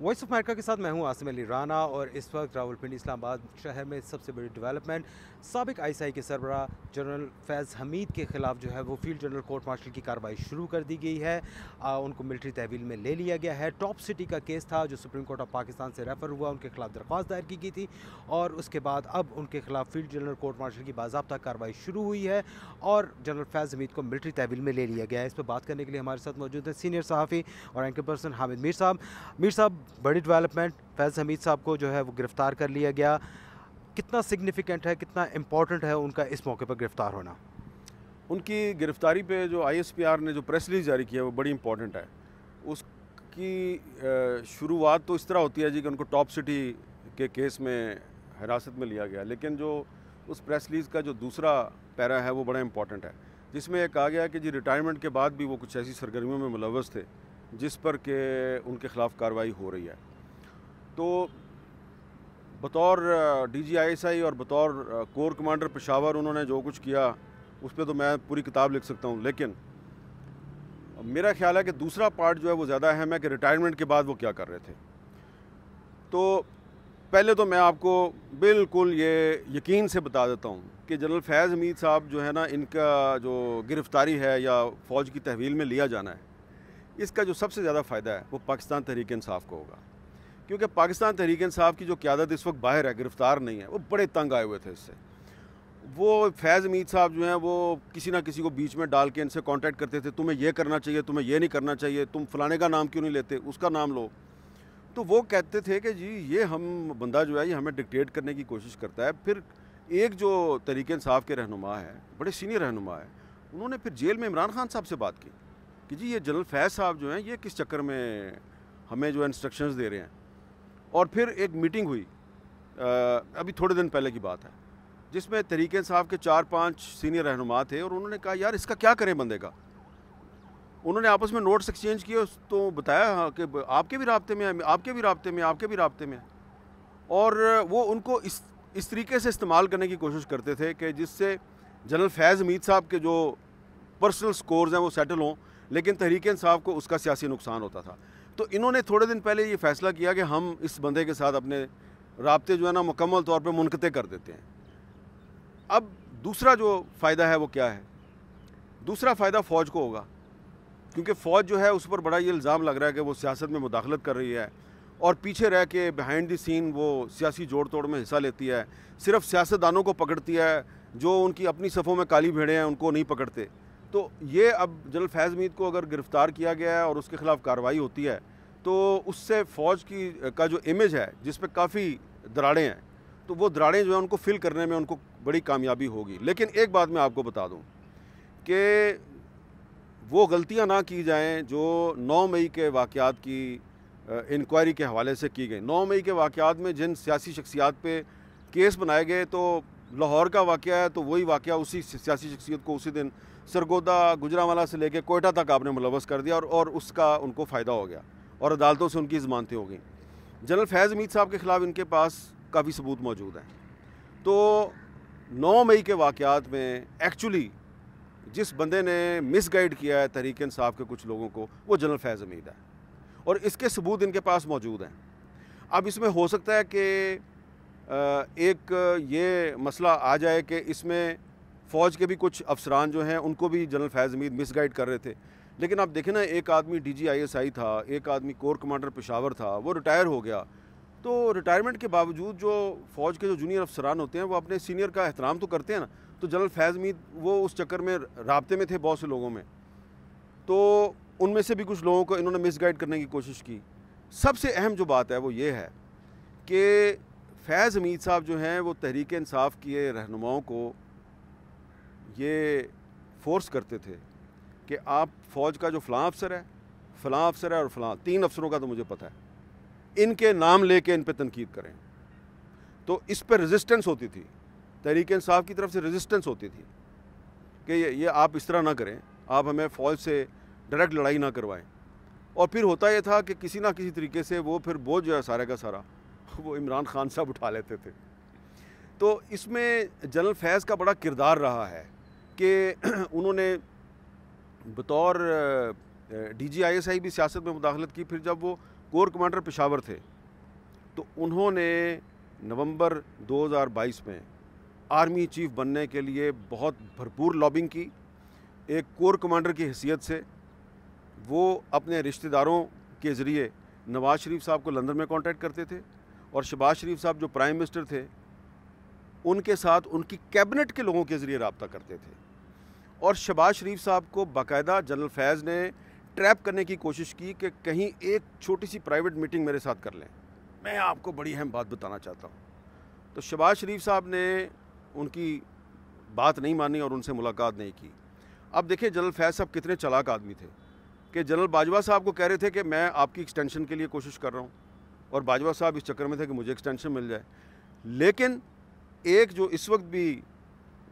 voice of America کے ساتھ میں ہوں آسم علی رانا اور اس وقت راول پنڈی اسلام آباد شہر میں سب سے بڑی ڈیولپمنٹ سابق آئی سی آئی کے سربراہ جنرل فیض حمید کے خلاف جو ہے وہ فیلڈ جنرل کورٹ مارشل کی کارروائی شروع کر دی گئی ہے ان کو ملٹری تحویل میں لے لیا گیا ہے ٹاپ سٹی کا کیس تھا جو سپریم کورٹ آف پاکستان سے ریفر ہوا ان کے خلاف درخواست دائر کی گئی تھی اور اس کے بعد اب ان کے خلاف فیلڈ جنرل کورٹ مارشل کی باضابطہ کارروائی شروع ہوئی ہے اور جنرل فیض حمید کو ملٹری تحویل میں لے لیا گیا ہے اس پہ بات کرنے کے لیے ہمارے ساتھ موجود ہیں سینئر صحافی اور اینکر پرسن حامد میر صاحب میر صاحب بڑی ڈیولپمنٹ فیض حمید صاحب کو جو ہے وہ گرفتار کر لیا گیا کتنا سگنیفیکنٹ ہے کتنا امپورٹنٹ ہے ان کا اس موقع پر گرفتار ہونا ان کی گرفتاری پہ جو آئی ایس پی آر نے جو پریس لیز جاری کیا ہے وہ بڑی امپورٹنٹ ہے اس کی شروعات تو اس طرح ہوتی ہے جی کہ ان کو ٹاپ سٹی کے کیس میں حراست میں لیا گیا لیکن جو اس پریس لیز کا جو دوسرا پیرا ہے وہ بڑا امپورٹنٹ ہے جس میں یہ کہا گیا کہ جی ریٹائرمنٹ کے بعد بھی وہ کچھ ایسی سرگرمیوں میں ملوث تھے جس پر کہ ان کے خلاف کارروائی ہو رہی ہے تو بطور D G I S I اور بطور کور کمانڈر پشاور انہوں نے جو کچھ کیا اس پہ تو میں پوری کتاب لکھ سکتا ہوں لیکن میرا خیال ہے کہ دوسرا پارٹ جو ہے وہ زیادہ اہم ہے کہ ریٹائرمنٹ کے بعد وہ کیا کر رہے تھے تو پہلے تو میں آپ کو بالکل یہ یقین سے بتا دیتا ہوں کہ جنرل فیض حمید صاحب جو ہے نا ان کا جو گرفتاری ہے یا فوج کی تحویل میں لیا جانا ہے اس کا جو سب سے زیادہ فائدہ ہے وہ پاکستان تحریک انصاف کو ہوگا کیونکہ پاکستان تحریک انصاف کی جو قیادت اس وقت باہر ہے گرفتار نہیں ہے وہ بڑے تنگ آئے ہوئے تھے اس سے وہ فیض امید صاحب جو ہیں وہ کسی نہ کسی کو بیچ میں ڈال کے ان سے کانٹیکٹ کرتے تھے تمہیں یہ کرنا چاہیے تمہیں یہ نہیں کرنا چاہیے تم فلانے کا نام کیوں نہیں لیتے اس کا نام لو تو وہ کہتے تھے کہ جی یہ ہم بندہ جو ہے یہ ہمیں ڈکٹیٹ کرنے کی کوشش کرتا ہے پھر ایک جو تحریک انصاف کے رہنما ہے بڑے سینئر رہنما ہے انہوں نے پھر جیل میں عمران خان صاحب سے بات کی کہ جی یہ جنرل فیض صاحب جو ہیں یہ کس چکر میں ہمیں جو انسٹرکشنز دے رہے ہیں اور پھر ایک میٹنگ ہوئی ابھی تھوڑے دن پہلے کی بات ہے جس میں تحریک صاحب کے چار پانچ سینئر رہنما تھے اور انہوں نے کہا یار اس کا کیا کریں بندے کا انہوں نے آپس میں نوٹس ایکسچینج کیے تو بتایا ہاں کہ آپ کے بھی رابطے میں ہیں آپ کے بھی رابطے میں آپ کے بھی رابطے میں اور وہ ان کو اس اس طریقے سے استعمال کرنے کی کوشش کرتے تھے کہ جس سے جنرل فیض امید صاحب کے جو پرسنل سکورز ہیں وہ سیٹل ہوں لیکن تحریک انصاف کو اس کا سیاسی نقصان ہوتا تھا تو انہوں نے تھوڑے دن پہلے یہ فیصلہ کیا کہ ہم اس بندے کے ساتھ اپنے رابطے جو ہے نا مکمل طور پہ منقطع کر دیتے ہیں اب دوسرا جو فائدہ ہے وہ کیا ہے دوسرا فائدہ فوج کو ہوگا کیونکہ فوج جو ہے اس پر بڑا یہ الزام لگ رہا ہے کہ وہ سیاست میں مداخلت کر رہی ہے اور پیچھے رہ کے بہائنڈ دی سین وہ سیاسی جوڑ توڑ میں حصہ لیتی ہے صرف سیاست دانوں کو پکڑتی ہے جو ان کی اپنی صفوں میں کالی بھیڑے ہیں ان کو نہیں پکڑتے تو یہ اب جنرل فیض مید کو اگر گرفتار کیا گیا ہے اور اس کے خلاف کارروائی ہوتی ہے تو اس سے فوج کی کا جو امیج ہے جس پہ کافی دراڑیں ہیں تو وہ دراڑیں جو ہیں ان کو فل کرنے میں ان کو بڑی کامیابی ہوگی لیکن ایک بات میں آپ کو بتا دوں کہ وہ غلطیاں نہ کی جائیں جو نو مئی کے واقعات کی انکوائری کے حوالے سے کی گئیں نو مئی کے واقعات میں جن سیاسی شخصیات پہ کیس بنائے گئے تو لاہور کا واقعہ ہے تو وہی واقعہ اسی سیاسی شخصیت کو اسی دن سرگودا گجراوالہ سے لے کے کوئٹہ تک آپ نے ملوث کر دیا اور اس کا ان کو فائدہ ہو گیا اور عدالتوں سے ان کی ضمانتیں ہو گئیں جنرل فیض امید صاحب کے خلاف ان کے پاس کافی ثبوت موجود ہیں تو نو مئی کے واقعات میں ایکچولی جس بندے نے مس گائیڈ کیا ہے تحریک انصاف کے کچھ لوگوں کو وہ جنرل فیض امید ہے اور اس کے ثبوت ان کے پاس موجود ہیں اب اس میں ہو سکتا ہے کہ ایک یہ مسئلہ آ جائے کہ اس میں فوج کے بھی کچھ افسران جو ہیں ان کو بھی جنرل فیض امید مس گائیڈ کر رہے تھے لیکن آپ دیکھیں نا ایک آدمی D G I S I تھا ایک آدمی کور کمانڈر پشاور تھا وہ ریٹائر ہو گیا تو ریٹائرمنٹ کے باوجود جو فوج کے جو جونیئر افسران ہوتے ہیں وہ اپنے سینئر کا احترام تو کرتے ہیں نا تو جنرل فیض امید وہ اس چکر میں رابطے میں تھے بہت سے لوگوں میں تو ان میں سے بھی کچھ لوگوں کو انہوں نے مس گائیڈ کرنے کی کوشش کی سب سے اہم جو بات ہے وہ یہ ہے کہ فیض امید صاحب جو ہیں وہ تحریک انصاف کیے رہنماؤں کو یہ فورس کرتے تھے کہ آپ فوج کا جو فلاں افسر ہے فلاں افسر ہے اور فلاں تین افسروں کا تو مجھے پتہ ہے ان کے نام لے کے ان پہ تنقید کریں تو اس پہ ریزسٹنس ہوتی تھی تحریک انصاف کی طرف سے ریزسٹنس ہوتی تھی کہ یہ آپ اس طرح نہ کریں آپ ہمیں فوج سے ڈائریکٹ لڑائی نہ کروائیں اور پھر ہوتا یہ تھا کہ کسی نہ کسی طریقے سے وہ پھر بوجھ جو ہے سارے کا سارا وہ عمران خان صاحب اٹھا لیتے تھے تو اس میں جنرل فیض کا بڑا کردار رہا ہے کہ انہوں نے بطور D G I S I بھی سیاست میں مداخلت کی پھر جب وہ کور کمانڈر پشاور تھے تو انہوں نے نومبر دو ہزار بائیس میں آرمی چیف بننے کے لیے بہت بھرپور لابنگ کی ایک کور کمانڈر کی حیثیت سے وہ اپنے رشتہ داروں کے ذریعے نواز شریف صاحب کو لندن میں کانٹیکٹ کرتے تھے اور شباز شریف صاحب جو پرائم منسٹر تھے ان کے ساتھ ان کی کیبنٹ کے لوگوں کے ذریعے رابطہ کرتے تھے اور شباز شریف صاحب کو باقاعدہ جنرل فیض نے ٹریپ کرنے کی کوشش کی کہ کہیں ایک چھوٹی سی پرائیویٹ میٹنگ میرے ساتھ کر لیں میں آپ کو بڑی اہم بات بتانا چاہتا ہوں تو شباز شریف صاحب نے ان کی بات نہیں مانی اور ان سے ملاقات نہیں کی اب دیکھیں جنرل فیض صاحب کتنے چلاک آدمی تھے کہ جنرل باجوہ صاحب کو کہہ رہے تھے کہ میں آپ کی ایکسٹینشن کے لیے کوشش کر رہا ہوں اور باجوہ صاحب اس چکر میں تھے کہ مجھے ایکسٹینشن مل جائے لیکن ایک جو اس وقت بھی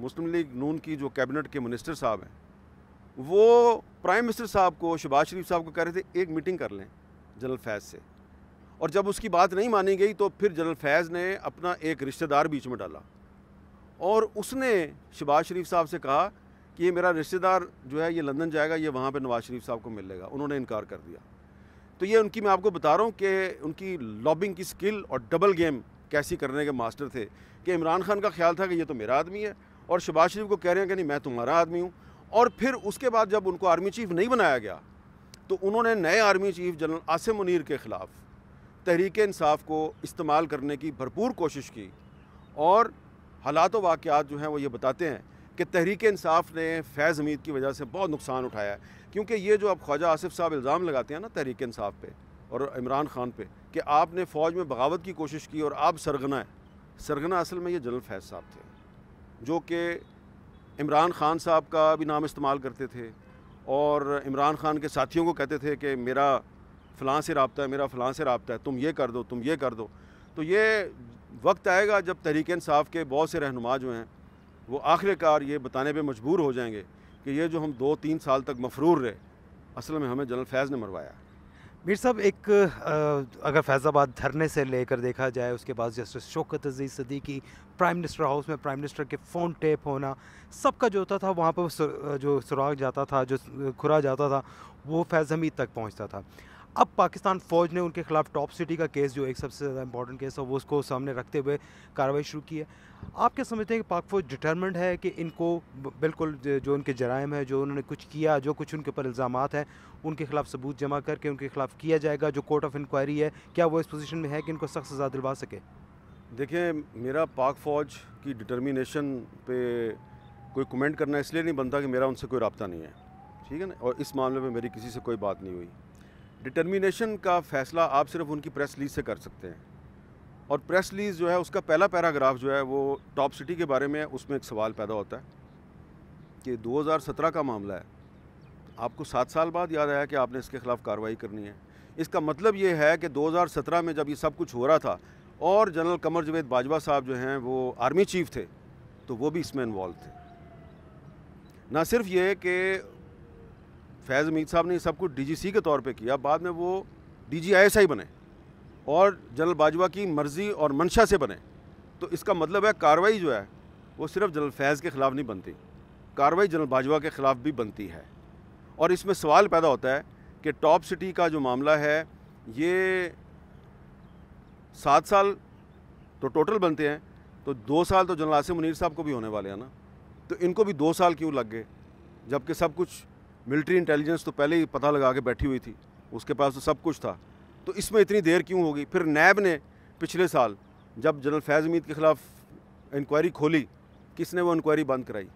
مسلم لیگ نون کی جو کیبنٹ کے منسٹر صاحب ہیں وہ پرائم منسٹر صاحب کو شباز شریف صاحب کو کہہ رہے تھے ایک میٹنگ کر لیں جنرل فیض سے اور جب اس کی بات نہیں مانی گئی تو پھر جنرل فیض نے اپنا ایک رشتہ دار بیچ میں ڈالا اور اس نے شباز شریف صاحب سے کہا کہ یہ میرا رشتہ دار جو ہے یہ لندن جائے گا یہ وہاں پہ نواز شریف صاحب کو مل لے گا انہوں نے انکار کر دیا تو یہ ان کی میں آپ کو بتا رہا ہوں کہ ان کی لابنگ کی سکل اور ڈبل گیم کیسی کرنے کے ماسٹر تھے کہ عمران خان کا خیال تھا کہ یہ تو میرا آدمی ہے اور شباز شریف کو کہہ رہے ہیں کہ نہیں میں تمہارا آدمی ہوں اور پھر اس کے بعد جب ان کو آرمی چیف نہیں بنایا گیا تو انہوں نے نئے army chief general Asim Munir کے خلاف تحریک انصاف کو استعمال کرنے کی بھرپور کوشش کی اور حالات و واقعات جو ہیں وہ یہ بتاتے ہیں کہ تحریک انصاف نے فیض امید کی وجہ سے بہت نقصان اٹھایا ہے کیونکہ یہ جو اب خواجہ آصف صاحب الزام لگاتے ہیں نا تحریک انصاف پہ اور عمران خان پہ کہ آپ نے فوج میں بغاوت کی کوشش کی اور آپ سرگنا ہے سرگنا اصل میں یہ جنرل فیض صاحب تھے جو کہ عمران خان صاحب کا بھی نام استعمال کرتے تھے اور عمران خان کے ساتھیوں کو کہتے تھے کہ میرا فلاں سے رابطہ ہے میرا فلاں سے رابطہ ہے تم یہ کر دو تم یہ کر دو تو یہ وقت آئے گا جب تحریک انصاف کے بہت سے رہنما جو ہیں وہ آخر کار یہ بتانے پہ مجبور ہو جائیں گے کہ یہ جو ہم دو تین سال تک مفرور رہے اصل میں ہمیں جنرل فیض نے مروایا میر صاحب ایک اگر فیض آباد دھرنے سے لے کر دیکھا جائے اس کے بعد justice Shaukat Aziz Siddiqui prime minister house میں پرائم منسٹر کے فون ٹیپ ہونا سب کا جو ہوتا تھا وہاں پہ جو سراغ جاتا تھا جو کھرا جاتا تھا وہ فیض حمید تک پہنچتا تھا اب پاکستان فوج نے ان کے خلاف ٹاپ سٹی کا کیس جو ایک سب سے زیادہ امپورٹنٹ کیس ہے وہ اس کو سامنے رکھتے ہوئے کارروائی شروع کی ہے آپ کیا سمجھتے ہیں کہ پاک فوج ڈٹرمنٹ ہے کہ ان کو بالکل جو ان کے جرائم ہے جو انہوں نے کچھ کیا جو کچھ ان کے اوپر الزامات ہیں ان کے خلاف ثبوت جمع کر کے ان کے خلاف کیا جائے گا جو کورٹ آف انکوائری ہے کیا وہ اس پوزیشن میں ہے کہ ان کو سخت سزا دلوا سکے دیکھیں میرا پاک فوج کی ڈٹرمینیشن پہ کوئی کمنٹ کرنا اس لیے نہیں بنتا کہ میرا ان سے کوئی رابطہ نہیں ہے ٹھیک ہے نا اور اس معاملے میں میری کسی سے کوئی بات نہیں ہوئی ڈیٹرمینیشن کا فیصلہ آپ صرف ان کی پریس لیز سے کر سکتے ہیں اور پریس لیز جو ہے اس کا پہلا پیراگراف جو ہے وہ ٹاپ سٹی کے بارے میں اس میں ایک سوال پیدا ہوتا ہے کہ دو ہزار سترہ کا معاملہ ہے آپ کو سات سال بعد یاد آیا کہ آپ نے اس کے خلاف کارروائی کرنی ہے اس کا مطلب یہ ہے کہ دو ہزار سترہ میں جب یہ سب کچھ ہو رہا تھا اور جنرل قمر جوید باجوہ صاحب جو ہیں وہ آرمی چیف تھے تو وہ بھی اس میں انوالو تھے نہ صرف یہ کہ فیض امید صاحب نے یہ سب کچھ ڈی جی سی کے طور پہ کیا بعد میں وہ D G I S I بنے اور جنرل باجوہ کی مرضی اور منشا سے بنے تو اس کا مطلب ہے کاروائی جو ہے وہ صرف جنرل فیض کے خلاف نہیں بنتی کاروائی جنرل باجوہ کے خلاف بھی بنتی ہے اور اس میں سوال پیدا ہوتا ہے کہ ٹاپ سٹی کا جو معاملہ ہے یہ سات سال تو ٹوٹل بنتے ہیں تو دو سال تو جنرل آصف منیر صاحب کو بھی ہونے والے ہیں نا تو ان کو بھی دو سال کیوں لگ گئے جبکہ سب کچھ ملٹری انٹیلیجنس تو پہلے ہی پتہ لگا کے بیٹھی ہوئی تھی اس کے پاس تو سب کچھ تھا تو اس میں اتنی دیر کیوں ہوگی پھر نیب نے پچھلے سال جب جنرل فیض امید کے خلاف انکوائری کھولی کس نے وہ انکوائری بند کرائی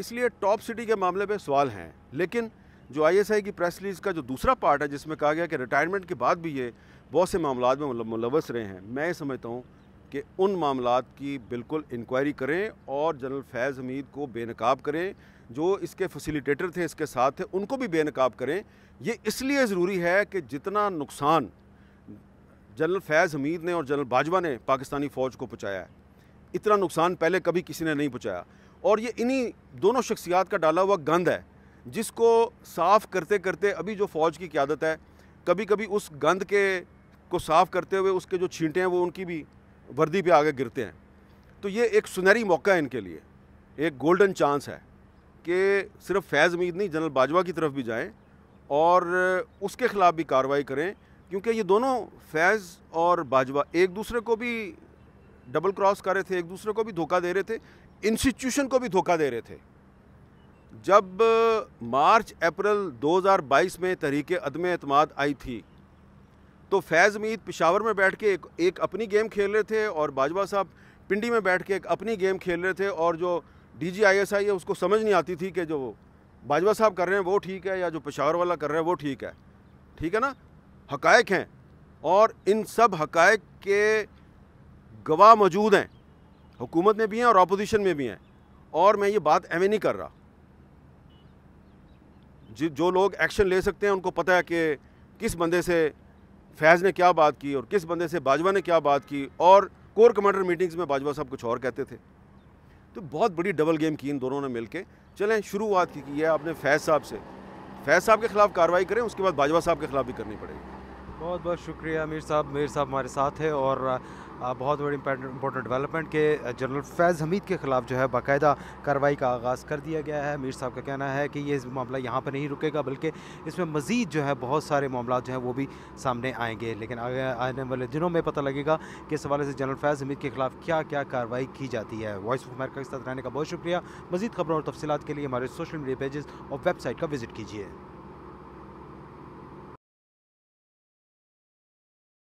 اس لیے ٹاپ سٹی کے معاملے پہ سوال ہیں لیکن جو آئی ایس آئی کی پریس ریلیز کا جو دوسرا پارٹ ہے جس میں کہا گیا کہ ریٹائرمنٹ کے بعد بھی یہ بہت سے معاملات میں ملوث رہے ہیں میں یہ سمجھتا ہوں کہ ان معاملات کی بالکل انکوائری کریں اور جنرل فیض حمید کو بے نقاب کریں جو اس کے فسیلیٹیٹر تھے اس کے ساتھ تھے ان کو بھی بے نقاب کریں یہ اس لیے ضروری ہے کہ جتنا نقصان جنرل فیض حمید نے اور جنرل باجوہ نے پاکستانی فوج کو پہنچایا ہے اتنا نقصان پہلے کبھی کسی نے نہیں پہنچایا اور یہ انہی دونوں شخصیات کا ڈالا ہوا گند ہے جس کو صاف کرتے کرتے ابھی جو فوج کی قیادت ہے کبھی کبھی اس گند کے کو صاف کرتے ہوئے اس کے جو چھینٹیں ہیں وہ ان کی بھی وردی پہ آگے گرتے ہیں تو یہ ایک سنہری موقع ہے ان کے لیے ایک گولڈن چانس ہے کہ صرف فیض امید نہیں جنرل باجوہ کی طرف بھی جائیں اور اس کے خلاف بھی کارروائی کریں کیونکہ یہ دونوں فیض اور باجوہ ایک دوسرے کو بھی ڈبل کراس کر رہے تھے ایک دوسرے کو بھی دھوکہ دے رہے تھے انسٹیٹیوشن کو بھی دھوکہ دے رہے تھے جب مارچ اپریل دو ہزار بائیس میں تحریک عدم اعتماد آئی تھی تو فیض امید پشاور میں بیٹھ کے ایک ایک اپنی گیم کھیل رہے تھے اور باجوہ صاحب پنڈی میں بیٹھ کے ایک اپنی گیم کھیل رہے تھے اور جو D G I S I ہے اس کو سمجھ نہیں آتی تھی کہ جو باجوہ صاحب کر رہے ہیں وہ ٹھیک ہے یا جو پشاور والا کر رہے ہیں وہ ٹھیک ہے ٹھیک ہے نا حقائق ہیں اور ان سب حقائق کے گواہ موجود ہیں حکومت میں بھی ہیں اور اپوزیشن میں بھی ہیں اور میں یہ بات ایویں نہیں کر رہا جی- جو لوگ ایکشن لے سکتے ہیں ان کو پتہ ہے کہ کس بندے سے فیض نے کیا بات کی اور کس بندے سے باجوہ نے کیا بات کی اور کور کمانڈر میٹنگز میں باجوہ صاحب کچھ اور کہتے تھے تو بہت بڑی ڈبل گیم کی ان دونوں نے مل کے چلیں شروعات کی کی ہے آپ نے فیض صاحب سے فیض صاحب کے خلاف کارروائی کریں اس کے بعد باجوہ صاحب کے خلاف بھی کرنی پڑے گی بہت بہت شکریہ میر صاحب میر صاحب ہمارے ساتھ ہے اور بہت بڑی امپورٹنٹ ڈیولپمنٹ کہ جنرل فیض حمید کے خلاف جو ہے باقاعدہ کاروائی کا آغاز کر دیا گیا ہے میر صاحب کا کہنا ہے کہ یہ معاملہ یہاں پہ نہیں رکے گا بلکہ اس میں مزید جو ہے بہت سارے معاملات جو ہیں وہ بھی سامنے آئیں گے لیکن آنے والے دنوں میں پتہ لگے گا کہ اس حوالے سے جنرل فیض حمید کے خلاف کیا کیا کارروائی کی جاتی ہے وائس آف امریکہ کے ساتھ رہنے کا بہت شکریہ مزید خبروں اور تفصیلات کے لیے ہمارے سوشل میڈیا پیجز اور ویب سائٹ کا وزٹ کیجیے